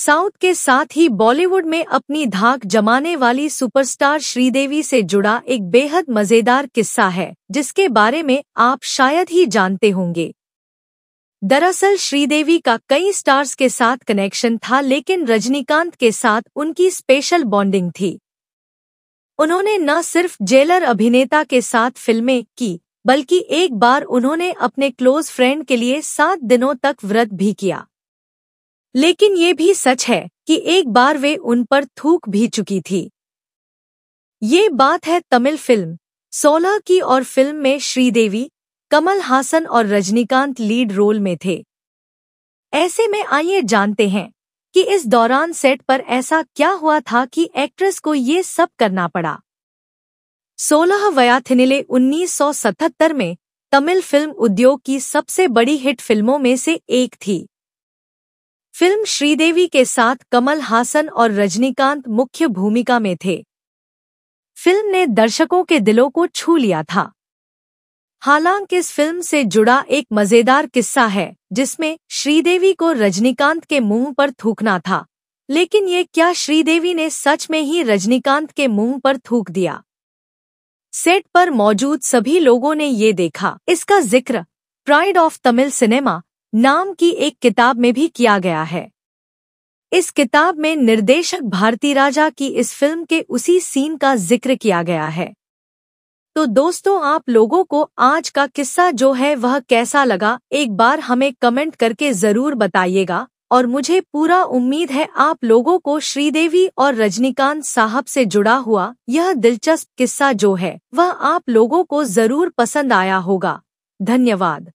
south के साथ ही बॉलीवुड में अपनी धाक जमाने वाली सुपरस्टार श्रीदेवी से जुड़ा एक बेहद मजेदार किस्सा है जिसके बारे में आप शायद ही जानते होंगे दरअसल श्रीदेवी का कई स्टार्स के साथ कनेक्शन था लेकिन रजनीकांत के साथ उनकी स्पेशल बॉन्डिंग थी उन्होंने न सिर्फ जेलर अभिनेता के साथ फिल्में की बल्कि एक बार उन्होंने अपने क्लोज फ्रेंड के लिए सात दिनों तक व्रत भी किया लेकिन ये भी सच है कि एक बार वे उन पर थूक भी चुकी थी ये बात है तमिल फिल्म सोलह की और फिल्म में श्रीदेवी कमल हासन और रजनीकांत लीड रोल में थे ऐसे में आइए जानते हैं कि इस दौरान सेट पर ऐसा क्या हुआ था कि एक्ट्रेस को ये सब करना पड़ा सोलह वयाथिनिले 1977 में तमिल फिल्म उद्योग की सबसे बड़ी हिट फिल्मों में से एक थी फिल्म श्रीदेवी के साथ कमल हासन और रजनीकांत मुख्य भूमिका में थे फिल्म ने दर्शकों के दिलों को छू लिया था हालांकि इस फिल्म से जुड़ा एक मजेदार किस्सा है जिसमें श्रीदेवी को रजनीकांत के मुंह पर थूकना था लेकिन ये क्या श्रीदेवी ने सच में ही रजनीकांत के मुंह पर थूक दिया सेट पर मौजूद सभी लोगों ने ये देखा इसका जिक्र प्राइड ऑफ तमिल सिनेमा नाम की एक किताब में भी किया गया है इस किताब में निर्देशक भारती राजा की इस फिल्म के उसी सीन का जिक्र किया गया है तो दोस्तों आप लोगों को आज का किस्सा जो है वह कैसा लगा एक बार हमें कमेंट करके जरूर बताइएगा और मुझे पूरा उम्मीद है आप लोगों को श्रीदेवी और रजनीकांत साहब से जुड़ा हुआ यह दिलचस्प किस्सा जो है वह आप लोगों को जरूर पसंद आया होगा धन्यवाद